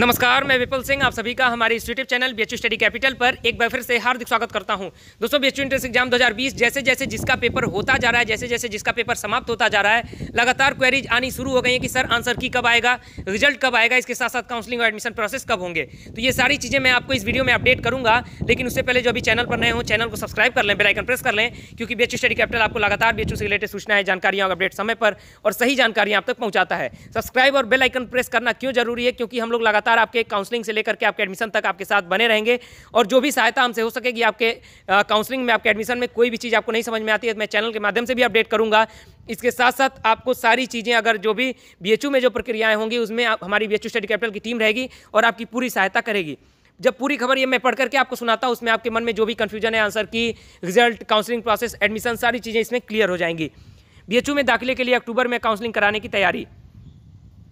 नमस्कार मैं विपुल सिंह आप सभी का हमारे YouTube channel B Study Capital पर एक बार फिर से हार्दिक स्वागत करता हूं दोस्तों बी एंट्रेंस एग्जाम 2020 जैसे जैसे जिसका पेपर होता जा रहा है जैसे जैसे जिसका पेपर समाप्त होता जा रहा है लगातार क्वेरीज आनी शुरू हो गई है कि सर आंसर की कब आएगा रिजल्ट कब आएगा इसके साथ साथ काउंसलिंग और एडमिशन प्रोसेस कब होंगे तो ये सारी चीज़ें मैं आपको इस वीडियो में अपडेट करूँगा लेकिन उससे पहले जो अभी चैनल पर नए हो चैनल को सब्सक्राइब कर लें बेलाइकन प्रेस कर लें क्योंकि बी स्टडी कैपिटल आपको लगातार बी से रिलेटेड सूचना है जानकारियाँ और अपडेट समय पर और सही जानकारियाँ आप तक पहुँचाता है सब्सक्राइब और बेलाइकन प्रेस करना क्यों जरूरी है क्योंकि हम लोग लगातार लगातार आपके काउंसलिंग से लेकर के आपके एडमिशन तक आपके साथ बने रहेंगे और जो भी सहायता हमसे हो सकेगी आपके काउंसलिंग में आपके एडमिशन में कोई भी चीज़ आपको नहीं समझ में आती है तो मैं चैनल के माध्यम से भी अपडेट करूँगा इसके साथ साथ आपको सारी चीज़ें अगर जो भी बी में जो प्रक्रियाएँ होंगी उसमें हमारी बी स्टडी कैपिटल की टीम रहेगी और आपकी पूरी सहायता करेगी जब पूरी खबर ये मैं पढ़ करके आपको सुनाता हूँ उसमें आपके मन में जो भी कन्फ्यूजन है आंसर की रिजल्ट काउंसलिंग प्रोसेस एडमिशन सारी चीज़ें इसमें क्लियर हो जाएंगी बीएचयू में दाखिले के लिए अक्टूबर में काउंसलिंग कराने की तैयारी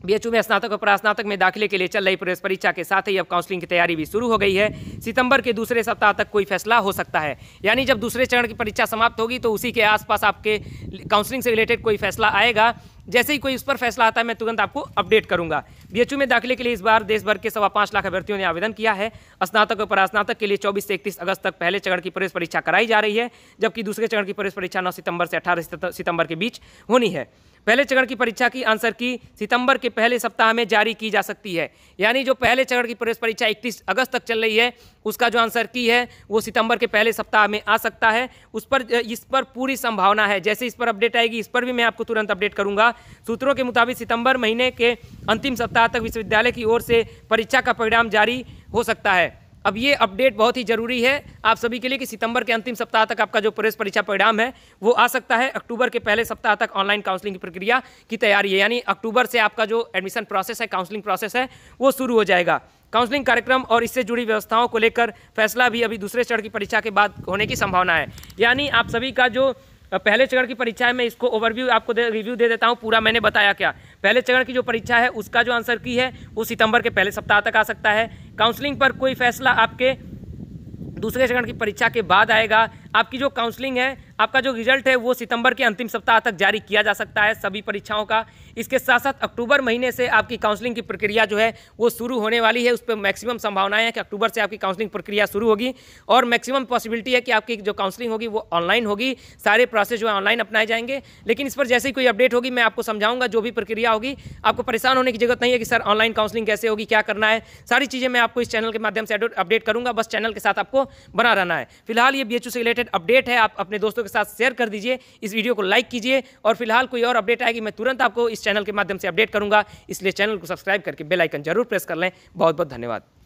बीएचयू में स्नातक और प्रास्नातक में दाखिले के लिए चल रही प्रवेश परीक्षा के साथ ही अब काउंसलिंग की तैयारी भी शुरू हो गई है सितंबर के दूसरे सप्ताह तक कोई फैसला हो सकता है यानी जब दूसरे चरण की परीक्षा समाप्त होगी तो उसी के आसपास आपके काउंसलिंग से रिलेटेड कोई फैसला आएगा जैसे ही कोई उस पर फैसला आता है मैं तुरंत आपको अपडेट करूंगा बीएचयू में दाखिले के लिए इस बार देश भर के सवा पाँच लाख अभ्यर्थियों ने आवेदन किया है स्नातक और परास्नातक के लिए 24 से 31 अगस्त तक पहले चरण की प्रवेश परीक्षा कराई जा रही है जबकि दूसरे चरण की प्रवेश परीक्षा 9 सितंबर से 18 सितंबर के बीच होनी है पहले चरण की परीक्षा की आंसर की सितंबर के पहले सप्ताह में जारी की जा सकती है यानी जो पहले चरण की प्रवेश परीक्षा 31 अगस्त तक चल रही है उसका जो आंसर की है वो सितंबर के पहले सप्ताह में आ सकता है उस पर इस पर पूरी संभावना है जैसे इस पर अपडेट आएगी इस पर भी मैं आपको तुरंत अपडेट करूंगा सूत्रों के मुताबिक सितंबर महीने के अंतिम सप्ताह तक विश्वविद्यालय की ओर से परीक्षा का परिणाम जारी हो सकता है अब ये अपडेट बहुत ही जरूरी है आप सभी के लिए कि सितंबर के अंतिम सप्ताह तक आपका जो प्रवेश परीक्षा परिणाम है वो आ सकता है अक्टूबर के पहले सप्ताह तक ऑनलाइन काउंसलिंग की प्रक्रिया की तैयारी है यानी अक्टूबर से आपका जो एडमिशन प्रोसेस है काउंसलिंग प्रोसेस है वो शुरू हो जाएगा काउंसलिंग कार्यक्रम और इससे जुड़ी व्यवस्थाओं को लेकर फैसला भी अभी दूसरे चरण की परीक्षा के बाद होने की संभावना है यानी आप सभी का जो पहले चरण की परीक्षा है मैं इसको ओवरव्यू आपको दे, रिव्यू दे देता हूँ पूरा मैंने बताया क्या पहले चरण की जो परीक्षा है उसका जो आंसर की है वो सितंबर के पहले सप्ताह तक आ सकता है काउंसलिंग पर कोई फैसला आपके दूसरे चरण की परीक्षा के बाद आएगा आपकी जो काउंसलिंग है आपका जो रिजल्ट है वो सितंबर के अंतिम सप्ताह तक जारी किया जा सकता है सभी परीक्षाओं का इसके साथ साथ अक्टूबर महीने से आपकी काउंसलिंग की प्रक्रिया जो है वो शुरू होने वाली है उस पर मैक्सिमम संभावनाएं हैं कि अक्टूबर से आपकी काउंसलिंग प्रक्रिया शुरू होगी और मैक्सिमम पॉसिबिलिटी है कि आपकी जो काउंसलिंग होगी वो ऑनलाइन होगी सारे प्रोसेस जो है ऑनलाइन अपनाए जाएंगे लेकिन इस पर जैसे ही कोई अपडेट होगी मैं आपको समझाऊंगा जो भी प्रक्रिया होगी आपको परेशान होने की जरूरत नहीं है कि सर ऑनलाइन काउंसलिंग कैसे होगी क्या करना है सारी चीज़ें मैं आपको इस चैनल के माध्यम से अपडेट करूँगा बस चैनल के साथ आपको बना रहना है फिलहाल ये बी से रिलेटेड रिलेटेड अपडेट है आप अपने दोस्तों के साथ शेयर कर दीजिए इस वीडियो को लाइक कीजिए और फिलहाल कोई और अपडेट आएगी मैं तुरंत आपको इस चैनल के माध्यम से अपडेट करूंगा इसलिए चैनल को सब्सक्राइब करके बेलाइकन जरूर प्रेस कर लें बहुत बहुत धन्यवाद